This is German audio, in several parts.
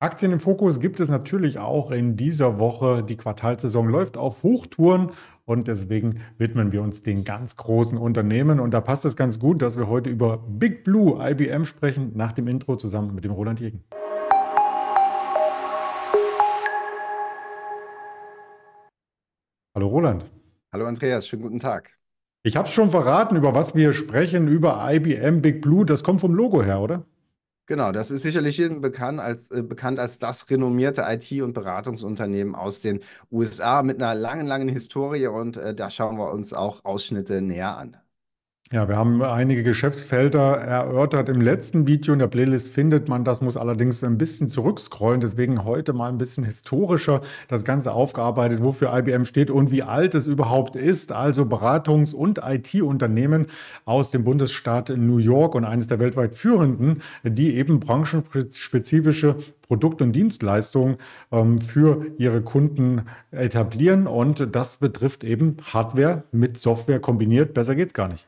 Aktien im Fokus gibt es natürlich auch in dieser Woche. Die Quartalsaison läuft auf Hochtouren und deswegen widmen wir uns den ganz großen Unternehmen. Und da passt es ganz gut, dass wir heute über Big Blue IBM sprechen, nach dem Intro zusammen mit dem Roland Jägen. Hallo Roland. Hallo Andreas, schönen guten Tag. Ich habe es schon verraten, über was wir sprechen, über IBM Big Blue. Das kommt vom Logo her, oder? Genau, das ist sicherlich jedem bekannt als, äh, bekannt als das renommierte IT- und Beratungsunternehmen aus den USA mit einer langen, langen Historie und äh, da schauen wir uns auch Ausschnitte näher an. Ja, wir haben einige Geschäftsfelder erörtert im letzten Video. In der Playlist findet man das, muss allerdings ein bisschen zurückscrollen. Deswegen heute mal ein bisschen historischer das Ganze aufgearbeitet, wofür IBM steht und wie alt es überhaupt ist. Also Beratungs- und IT-Unternehmen aus dem Bundesstaat New York und eines der weltweit führenden, die eben branchenspezifische Produkt- und Dienstleistungen ähm, für ihre Kunden etablieren. Und das betrifft eben Hardware mit Software kombiniert. Besser geht es gar nicht.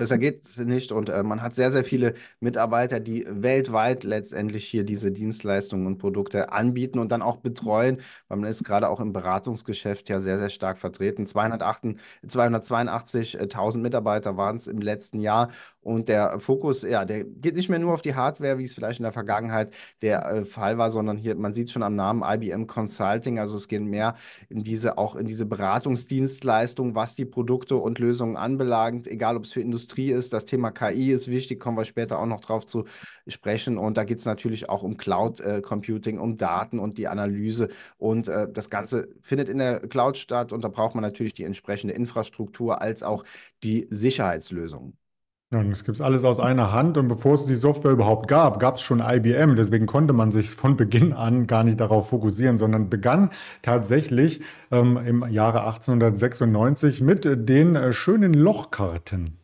Besser geht's nicht. Und äh, man hat sehr, sehr viele Mitarbeiter, die weltweit letztendlich hier diese Dienstleistungen und Produkte anbieten und dann auch betreuen. Weil man ist gerade auch im Beratungsgeschäft ja sehr, sehr stark vertreten. 282.000 Mitarbeiter waren es im letzten Jahr. Und der Fokus, ja, der geht nicht mehr nur auf die Hardware, wie es vielleicht in der Vergangenheit der äh, Fall war, sondern hier, man sieht schon am Namen IBM Consulting, also es geht mehr in diese, auch in diese Beratungsdienstleistung, was die Produkte und Lösungen anbelangt, egal ob es für Industrie ist, das Thema KI ist wichtig, kommen wir später auch noch drauf zu sprechen. Und da geht es natürlich auch um Cloud äh, Computing, um Daten und die Analyse. Und äh, das Ganze findet in der Cloud statt und da braucht man natürlich die entsprechende Infrastruktur als auch die Sicherheitslösungen. Ja, und es gibt alles aus einer Hand. Und bevor es die Software überhaupt gab, gab es schon IBM. Deswegen konnte man sich von Beginn an gar nicht darauf fokussieren, sondern begann tatsächlich ähm, im Jahre 1896 mit äh, den äh, schönen Lochkarten.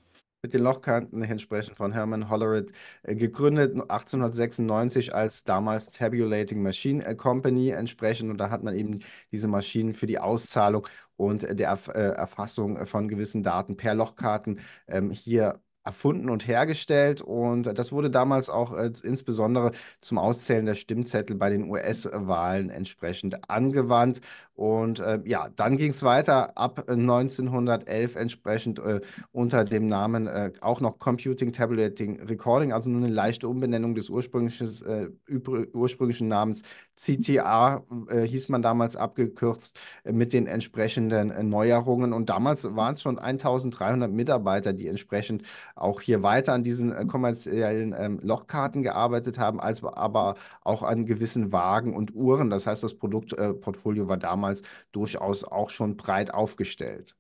Mit den Lochkarten entsprechend von Herman Hollerith äh, gegründet 1896 als damals Tabulating Machine äh, Company entsprechend. Und da hat man eben diese Maschinen für die Auszahlung und äh, der Erfassung von gewissen Daten per Lochkarten ähm, hier erfunden und hergestellt. Und das wurde damals auch äh, insbesondere zum Auszählen der Stimmzettel bei den US-Wahlen entsprechend angewandt. Und äh, ja, dann ging es weiter ab 1911 entsprechend äh, unter dem Namen äh, auch noch Computing Tabulating Recording, also nur eine leichte Umbenennung des ursprünglichen, äh, ursprünglichen Namens CTA äh, hieß man damals abgekürzt äh, mit den entsprechenden Neuerungen. Und damals waren es schon 1300 Mitarbeiter, die entsprechend auch hier weiter an diesen kommerziellen ähm, Lochkarten gearbeitet haben, als aber auch an gewissen Wagen und Uhren. Das heißt, das Produktportfolio war damals damals durchaus auch schon breit aufgestellt.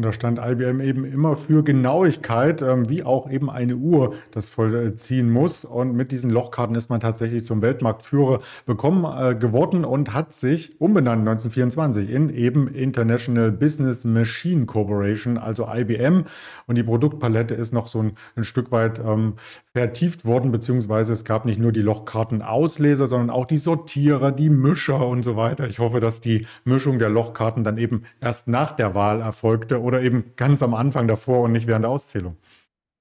Und da stand IBM eben immer für Genauigkeit, ähm, wie auch eben eine Uhr das vollziehen muss. Und mit diesen Lochkarten ist man tatsächlich zum Weltmarktführer bekommen, äh, geworden und hat sich umbenannt 1924 in eben International Business Machine Corporation, also IBM. Und die Produktpalette ist noch so ein, ein Stück weit ähm, vertieft worden, beziehungsweise es gab nicht nur die Lochkartenausleser, sondern auch die Sortierer, die Mischer und so weiter. Ich hoffe, dass die Mischung der Lochkarten dann eben erst nach der Wahl erfolgte oder eben ganz am Anfang davor und nicht während der Auszählung.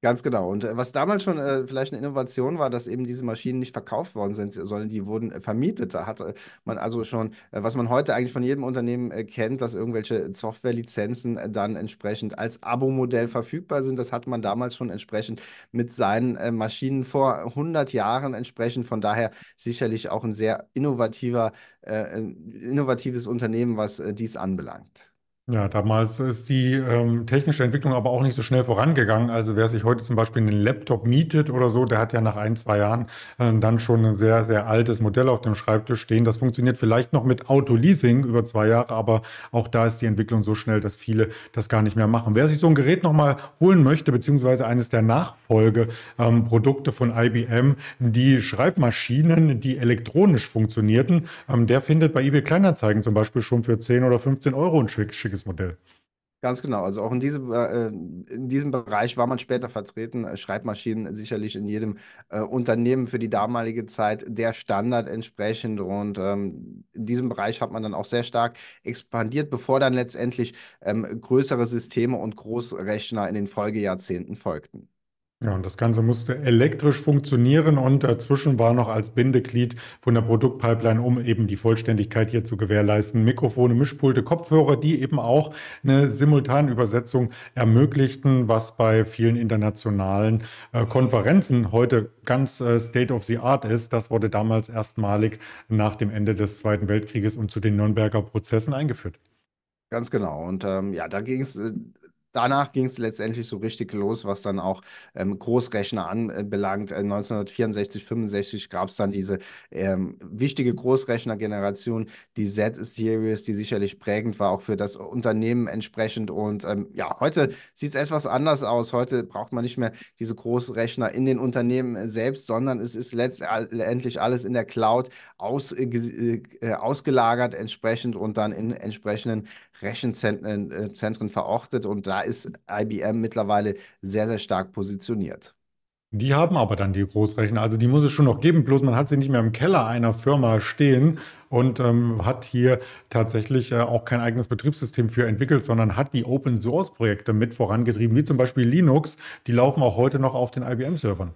Ganz genau. Und äh, was damals schon äh, vielleicht eine Innovation war, dass eben diese Maschinen nicht verkauft worden sind, sondern die wurden äh, vermietet. Da hatte äh, man also schon, äh, was man heute eigentlich von jedem Unternehmen äh, kennt, dass irgendwelche Softwarelizenzen dann entsprechend als Abo-Modell verfügbar sind. Das hat man damals schon entsprechend mit seinen Maschinen vor 100 Jahren entsprechend. Von daher sicherlich auch ein sehr innovativer, innovatives Unternehmen, was dies anbelangt. Ja, damals ist die ähm, technische Entwicklung aber auch nicht so schnell vorangegangen. Also wer sich heute zum Beispiel einen Laptop mietet oder so, der hat ja nach ein, zwei Jahren äh, dann schon ein sehr, sehr altes Modell auf dem Schreibtisch stehen. Das funktioniert vielleicht noch mit Autoleasing über zwei Jahre, aber auch da ist die Entwicklung so schnell, dass viele das gar nicht mehr machen. Wer sich so ein Gerät nochmal holen möchte, beziehungsweise eines der Nachfolgeprodukte ähm, von IBM, die Schreibmaschinen, die elektronisch funktionierten, ähm, der findet bei eBay Kleinanzeigen zum Beispiel schon für 10 oder 15 Euro ein schickes wirtschaftliches Modell. Ganz genau. Also auch in diesem, äh, in diesem Bereich war man später vertreten. Schreibmaschinen sicherlich in jedem äh, Unternehmen für die damalige Zeit der Standard entsprechend. Und ähm, in diesem Bereich hat man dann auch sehr stark expandiert, bevor dann letztendlich ähm, größere Systeme und Großrechner in den Folgejahrzehnten folgten. Ja, und das Ganze musste elektrisch funktionieren und dazwischen war noch als Bindeglied von der Produktpipeline, um eben die Vollständigkeit hier zu gewährleisten, Mikrofone, Mischpulte, Kopfhörer, die eben auch eine Simultanübersetzung ermöglichten, was bei vielen internationalen äh, Konferenzen heute ganz äh, State of the Art ist. Das wurde damals erstmalig nach dem Ende des Zweiten Weltkrieges und zu den Nürnberger Prozessen eingeführt. Ganz genau. Und ähm, ja, da ging es äh, danach ging es letztendlich so richtig los, was dann auch ähm, Großrechner anbelangt. 1964, 65 gab es dann diese ähm, wichtige Großrechnergeneration, die Z-Series, die sicherlich prägend war, auch für das Unternehmen entsprechend. Und ähm, ja, heute sieht es etwas anders aus. Heute braucht man nicht mehr diese Großrechner in den Unternehmen selbst, sondern es ist letztendlich alles in der Cloud aus, äh, ausgelagert entsprechend und dann in entsprechenden Rechenzentren äh, verortet und da ist IBM mittlerweile sehr, sehr stark positioniert. Die haben aber dann die Großrechner. Also die muss es schon noch geben, bloß man hat sie nicht mehr im Keller einer Firma stehen und ähm, hat hier tatsächlich äh, auch kein eigenes Betriebssystem für entwickelt, sondern hat die Open-Source-Projekte mit vorangetrieben, wie zum Beispiel Linux. Die laufen auch heute noch auf den IBM-Servern.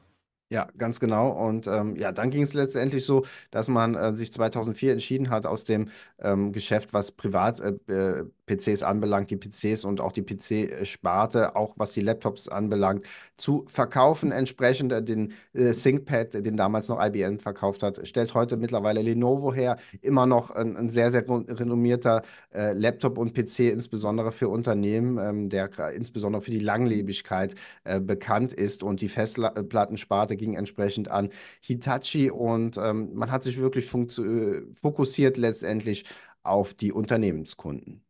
Ja, ganz genau. Und ähm, ja, dann ging es letztendlich so, dass man äh, sich 2004 entschieden hat, aus dem ähm, Geschäft, was Privat-PCs äh, äh anbelangt, die PCs und auch die PC-Sparte, auch was die Laptops anbelangt, zu verkaufen. Entsprechend äh, den äh, ThinkPad, äh, den damals noch IBM verkauft hat, stellt heute mittlerweile Lenovo her. Immer noch ein, ein sehr, sehr renommierter Laptop und PC, insbesondere für Unternehmen, ähm, der insbesondere für die Langlebigkeit bekannt ist und die Festplattensparte ging entsprechend an Hitachi und ähm, man hat sich wirklich fokussiert letztendlich auf die Unternehmenskunden.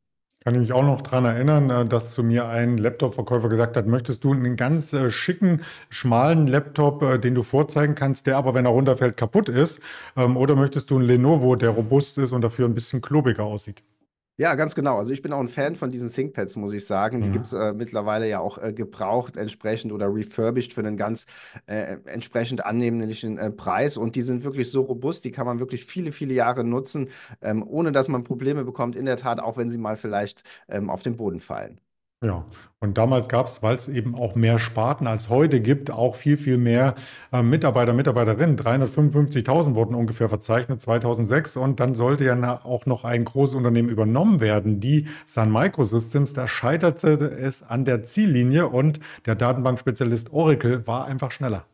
Kann ich mich auch noch daran erinnern, äh, dass zu mir ein Laptop-Verkäufer gesagt hat, möchtest du einen ganz äh, schicken, schmalen Laptop, äh, den du vorzeigen kannst, der aber, wenn er runterfällt, kaputt ist? Ähm, oder möchtest du einen Lenovo, der robust ist und dafür ein bisschen klobiger aussieht? Ja, ganz genau. Also ich bin auch ein Fan von diesen ThinkPads, muss ich sagen. Die ja. gibt es äh, mittlerweile ja auch äh, gebraucht entsprechend oder refurbished für einen ganz äh, entsprechend annehmlichen äh, Preis. Und die sind wirklich so robust, die kann man wirklich viele, viele Jahre nutzen, ähm, ohne dass man Probleme bekommt, in der Tat, auch wenn sie mal vielleicht ähm, auf den Boden fallen. Ja, und damals gab es, weil es eben auch mehr Sparten als heute gibt, auch viel, viel mehr äh, Mitarbeiter, Mitarbeiterinnen. 355.000 wurden ungefähr verzeichnet 2006 und dann sollte ja auch noch ein großes Unternehmen übernommen werden, die Sun Microsystems. Da scheiterte es an der Ziellinie und der Datenbankspezialist Oracle war einfach schneller.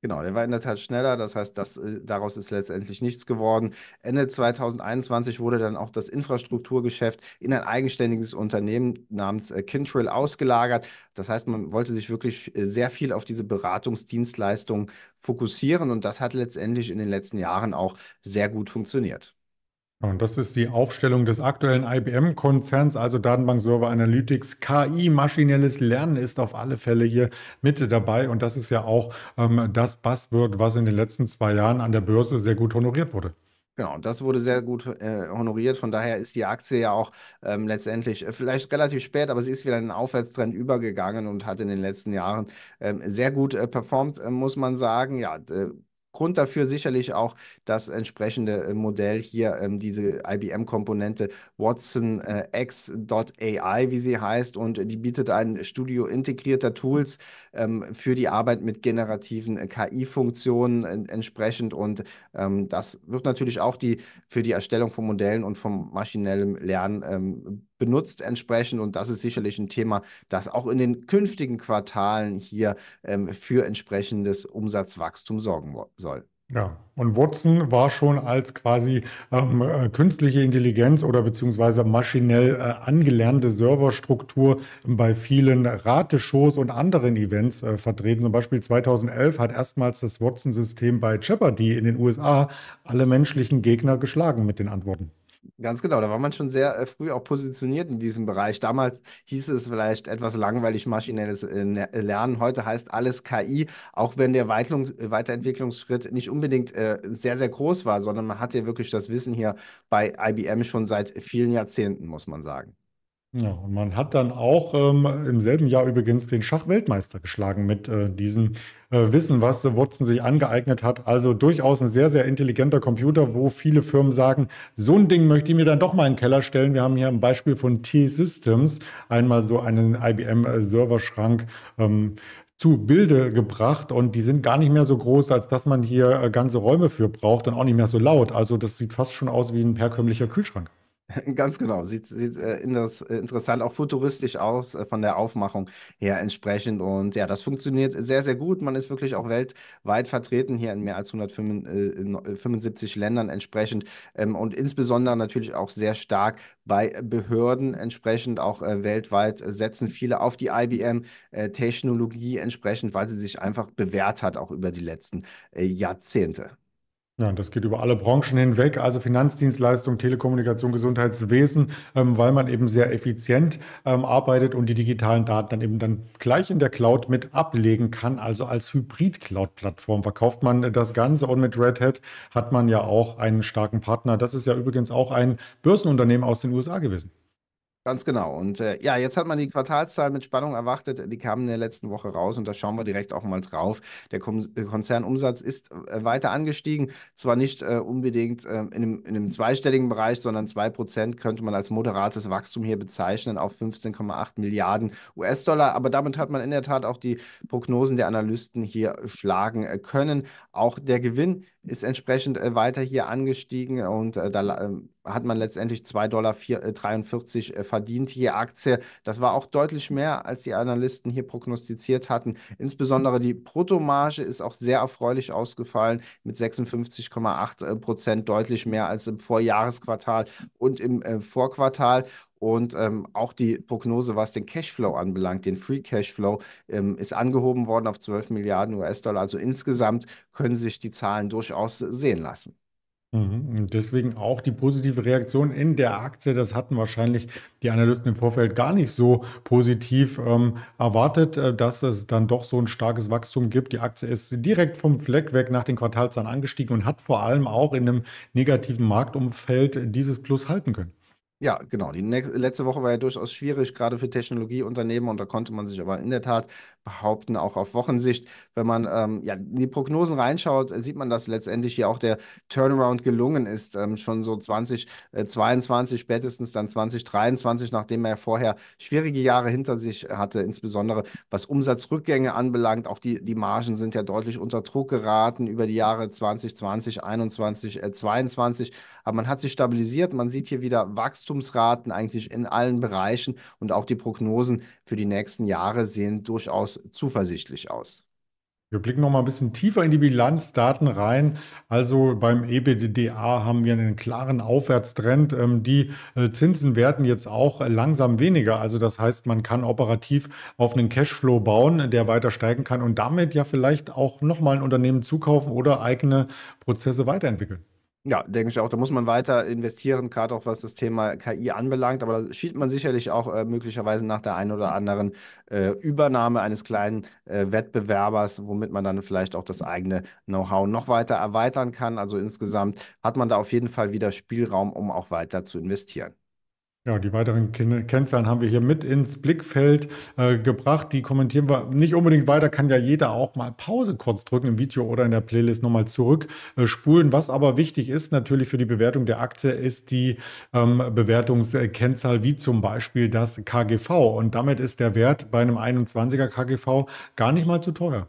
Genau, der war in der Tat schneller, das heißt, das, äh, daraus ist letztendlich nichts geworden. Ende 2021 wurde dann auch das Infrastrukturgeschäft in ein eigenständiges Unternehmen namens äh, Kintrail ausgelagert. Das heißt, man wollte sich wirklich äh, sehr viel auf diese Beratungsdienstleistungen fokussieren und das hat letztendlich in den letzten Jahren auch sehr gut funktioniert. Und das ist die Aufstellung des aktuellen IBM-Konzerns, also Datenbank, Server, Analytics, KI, maschinelles Lernen ist auf alle Fälle hier mit dabei. Und das ist ja auch ähm, das Buzzword, was in den letzten zwei Jahren an der Börse sehr gut honoriert wurde. Genau, das wurde sehr gut äh, honoriert. Von daher ist die Aktie ja auch ähm, letztendlich äh, vielleicht relativ spät, aber sie ist wieder in einen Aufwärtstrend übergegangen und hat in den letzten Jahren ähm, sehr gut äh, performt, äh, muss man sagen. Ja, Grund dafür sicherlich auch das entsprechende äh, Modell hier, ähm, diese IBM-Komponente Watson äh, X.ai, wie sie heißt, und die bietet ein Studio integrierter Tools ähm, für die Arbeit mit generativen äh, KI-Funktionen entsprechend und ähm, das wird natürlich auch die für die Erstellung von Modellen und vom maschinellen Lernen benutzt entsprechend. Und das ist sicherlich ein Thema, das auch in den künftigen Quartalen hier ähm, für entsprechendes Umsatzwachstum sorgen soll. Ja, und Watson war schon als quasi ähm, äh, künstliche Intelligenz oder beziehungsweise maschinell äh, angelernte Serverstruktur bei vielen Rateshows und anderen Events äh, vertreten. Zum Beispiel 2011 hat erstmals das Watson-System bei Jeopardy in den USA alle menschlichen Gegner geschlagen mit den Antworten. Ganz genau, da war man schon sehr äh, früh auch positioniert in diesem Bereich. Damals hieß es vielleicht etwas langweilig maschinelles äh, äh, Lernen. Heute heißt alles KI, auch wenn der Weiterentwicklungsschritt nicht unbedingt sehr, sehr groß war, sondern man hat ja wirklich das Wissen hier bei IBM schon seit vielen Jahrzehnten, muss man sagen. Ja, und man hat dann auch ähm, im selben Jahr übrigens den Schachweltmeister geschlagen mit äh, diesem äh, Wissen, was äh, Watson sich angeeignet hat. Also durchaus ein sehr, sehr intelligenter Computer, wo viele Firmen sagen, so ein Ding möchte ich mir dann doch mal in den Keller stellen. Wir haben hier ein Beispiel von T-Systems, einmal so einen IBM-Serverschrank. Äh, ähm, zu Bilde gebracht und die sind gar nicht mehr so groß, als dass man hier äh, ganze Räume für braucht und auch nicht mehr so laut. Also das sieht fast schon aus wie ein herkömmlicher Kühlschrank. Ganz genau. Sieht, sieht äh, in das, äh, interessant, auch futuristisch aus, äh, von der Aufmachung her entsprechend. Und ja, das funktioniert sehr, sehr gut. Man ist wirklich auch weltweit vertreten, hier in mehr als 175 äh, äh, Ländern entsprechend. Ähm, und insbesondere natürlich auch sehr stark bei Behörden entsprechend, auch äh, weltweit setzen viele auf die IBM-Technologie entsprechend, weil sie sich einfach bewährt hat, auch über die letzten Jahrzehnte. Ja, das geht über alle Branchen hinweg, also Finanzdienstleistung, Telekommunikation, Gesundheitswesen, ähm, weil man eben sehr effizient ähm, arbeitet und die digitalen Daten dann eben dann gleich in der Cloud mit ablegen kann. Also als Hybrid-Cloud-Plattform verkauft man das Ganze und mit Red Hat hat man ja auch einen starken Partner. Das ist ja übrigens auch ein Börsenunternehmen aus den USA gewesen. Ganz genau. Und äh, ja, jetzt hat man die Quartalszahlen mit Spannung erwartet. Die kamen in der letzten Woche raus und da schauen wir direkt auch mal drauf. Der äh, Konzernumsatz ist äh, weiter angestiegen. Zwar nicht äh, unbedingt ähm, in, einem, in einem zweistelligen Bereich, sondern 2% könnte man als moderates Wachstum hier bezeichnen auf 15,8 Milliarden US-Dollar. Aber damit hat man in der Tat auch die Prognosen der Analysten hier schlagen äh, können. Auch der Gewinn ist entsprechend äh, weiter hier angestiegen und äh, da ähm, hat man letztendlich 2,43 Dollar äh, äh, verdient je Aktie. Das war auch deutlich mehr, als die Analysten hier prognostiziert hatten. Insbesondere die Bruttomarge ist auch sehr erfreulich ausgefallen mit 56,8 äh, Prozent, deutlich mehr als im Vorjahresquartal und im äh, Vorquartal. Und ähm, auch die Prognose, was den Cashflow anbelangt, den Free Cashflow, ähm, ist angehoben worden auf 12 Milliarden US-Dollar. Also insgesamt können sich die Zahlen durchaus sehen lassen. Mhm. deswegen auch die positive Reaktion in der Aktie. Das hatten wahrscheinlich die Analysten im Vorfeld gar nicht so positiv ähm, erwartet, äh, dass es dann doch so ein starkes Wachstum gibt. Die Aktie ist direkt vom Fleck weg nach den Quartalszahlen angestiegen und hat vor allem auch in einem negativen Marktumfeld dieses Plus halten können. Ja, genau. Die letzte Woche war ja durchaus schwierig, gerade für Technologieunternehmen. Und da konnte man sich aber in der Tat behaupten, auch auf Wochensicht. Wenn man ähm, ja, in die Prognosen reinschaut, sieht man, dass letztendlich hier auch der Turnaround gelungen ist. Ähm, schon so 2022, äh, spätestens dann 2023, nachdem er vorher schwierige Jahre hinter sich hatte, insbesondere was Umsatzrückgänge anbelangt. Auch die, die Margen sind ja deutlich unter Druck geraten über die Jahre 2020, 21, äh, 22. Aber man hat sich stabilisiert. Man sieht hier wieder Wachstumsraten eigentlich in allen Bereichen und auch die Prognosen für die nächsten Jahre sehen durchaus zuversichtlich aus. Wir blicken noch mal ein bisschen tiefer in die Bilanzdaten rein. Also beim EBDDA haben wir einen klaren Aufwärtstrend. Ähm, die äh, Zinsen werden jetzt auch langsam weniger. Also das heißt, man kann operativ auf einen Cashflow bauen, der weiter steigen kann und damit ja vielleicht auch noch mal ein Unternehmen zukaufen oder eigene Prozesse weiterentwickeln. Ja, denke ich auch. Da muss man weiter investieren, gerade auch was das Thema KI anbelangt. Aber da schiebt man sicherlich auch äh, möglicherweise nach der einen oder anderen äh, Übernahme eines kleinen äh, Wettbewerbers, womit man dann vielleicht auch das eigene Know-how noch weiter erweitern kann. Also insgesamt hat man da auf jeden Fall wieder Spielraum, um auch weiter zu investieren. Ja, die weiteren Kennzahlen haben wir hier mit ins Blickfeld äh, gebracht. Die kommentieren wir nicht unbedingt weiter, kann ja jeder auch mal Pause kurz drücken im Video oder in der Playlist nochmal zurückspulen. Äh, Was aber wichtig ist natürlich für die Bewertung der Aktie, ist die ähm, Bewertungskennzahl wie zum Beispiel das KGV. Und damit ist der Wert bei einem 21er KGV gar nicht mal zu teuer.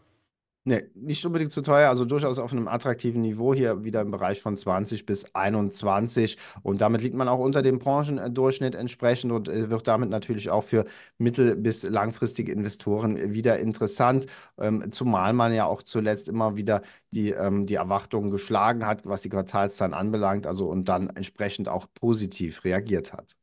Nee, nicht unbedingt zu teuer, also durchaus auf einem attraktiven Niveau hier wieder im Bereich von 20 bis 21 und damit liegt man auch unter dem Branchendurchschnitt entsprechend und äh, wird damit natürlich auch für mittel- bis langfristige Investoren äh, wieder interessant, ähm, zumal man ja auch zuletzt immer wieder die, ähm, die Erwartungen geschlagen hat, was die Quartalszahlen anbelangt, also und dann entsprechend auch positiv reagiert hat.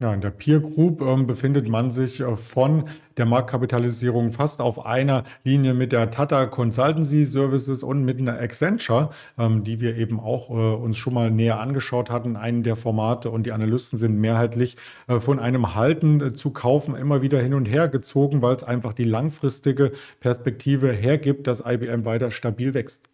Ja, in der Peer Group ähm, befindet man sich äh, von der Marktkapitalisierung fast auf einer Linie mit der Tata Consultancy Services und mit einer Accenture, ähm, die wir eben auch äh, uns schon mal näher angeschaut hatten. Einen der Formate und die Analysten sind mehrheitlich äh, von einem Halten äh, zu kaufen immer wieder hin und her gezogen, weil es einfach die langfristige Perspektive hergibt, dass IBM weiter stabil wächst.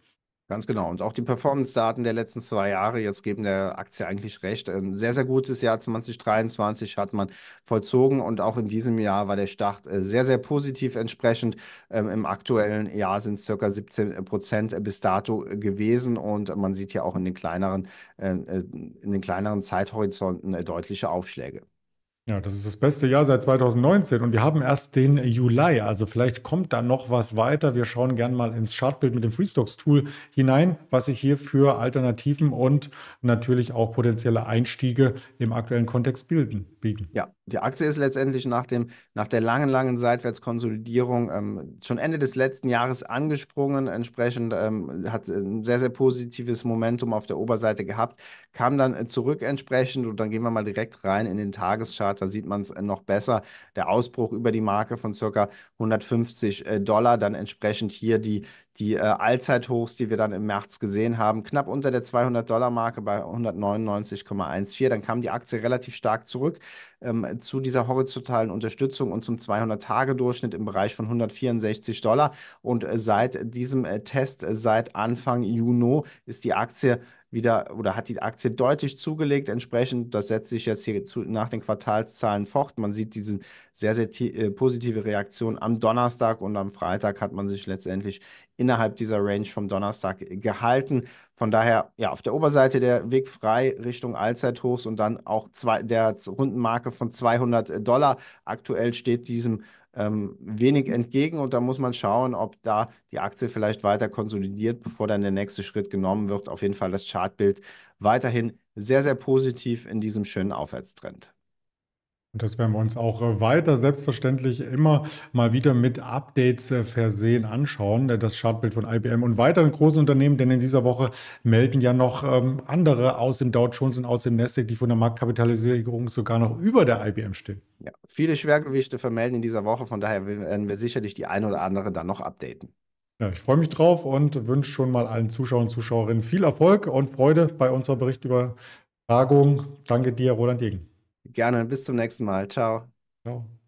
Ganz genau. Und auch die Performance-Daten der letzten zwei Jahre jetzt geben der Aktie eigentlich recht. Ein ähm, sehr, sehr gutes Jahr 2023 hat man vollzogen und auch in diesem Jahr war der Start äh, sehr, sehr positiv entsprechend. Ähm, Im aktuellen Jahr sind es circa 17 äh, Prozent äh, bis dato gewesen und man sieht ja auch in den kleineren, in den kleineren Zeithorizonten deutliche Aufschläge. Ja, das ist das beste Jahr seit 2019 und wir haben erst den Juli, also vielleicht kommt da noch was weiter. Wir schauen gerne mal ins Chartbild mit dem Freestocks-Tool hinein, was sich hier für Alternativen und natürlich auch potenzielle Einstiege im aktuellen Kontext bilden biegen. Ja, die Aktie ist letztendlich nach, dem, nach der langen, langen Seitwärtskonsolidierung ähm, schon Ende des letzten Jahres angesprungen. Entsprechend ähm, hat äh, ein sehr, sehr positives Momentum auf der Oberseite gehabt, kam dann äh, zurück entsprechend und dann gehen wir mal direkt rein in den Tageschart. Da sieht man es äh, noch besser. Der Ausbruch über die Marke von circa 150 Dollar, dann entsprechend hier die, die äh, Allzeithochs, die wir dann im März gesehen haben, knapp unter der 200-Dollar-Marke bei 199,14. Dann kam die Aktie relativ stark zurück ähm, zu dieser horizontalen Unterstützung und zum 200-Tage-Durchschnitt im Bereich von 164 Dollar. Und äh, seit diesem äh, Test, seit Anfang Juni, ist die Aktie wieder oder hat die Aktie deutlich zugelegt. Entsprechend, das setzt sich jetzt hier zu, nach den Quartalszahlen fort. Man sieht diese sehr, sehr äh, positive Reaktion am Donnerstag und am Freitag hat man sich letztendlich innerhalb dieser Range vom Donnerstag gehalten. Von daher, ja, auf der Oberseite der Weg frei Richtung Allzeithochs und dann auch zwei, der Rundenmarke von 200 Dollar. Aktuell steht diesem ähm, wenig entgegen und da muss man schauen, ob da die Aktie vielleicht weiter konsolidiert, bevor dann der nächste Schritt genommen wird. Auf jeden Fall das Chartbild weiterhin sehr, sehr positiv in diesem schönen Aufwärtstrend. Und das werden wir uns auch äh, weiter selbstverständlich immer mal wieder mit Updates äh, versehen anschauen, äh, das Chartbild von IBM und weiteren großen Unternehmen, denn in dieser Woche melden ja noch ähm, andere aus dem Dow Jones und aus dem Nasdaq, die von der Marktkapitalisierung sogar noch über der IBM stehen. Ja, viele Schwergewichte vermelden in dieser Woche, von daher werden wir sicherlich die ein oder andere dann noch updaten. Ja, ich freue mich drauf und wünsche schon mal allen Zuschauern und Zuschauerinnen viel Erfolg und Freude bei unserer Berichtübertragung. Danke dir, Roland Degen. Gerne, bis zum nächsten Mal. Ciao. Ciao.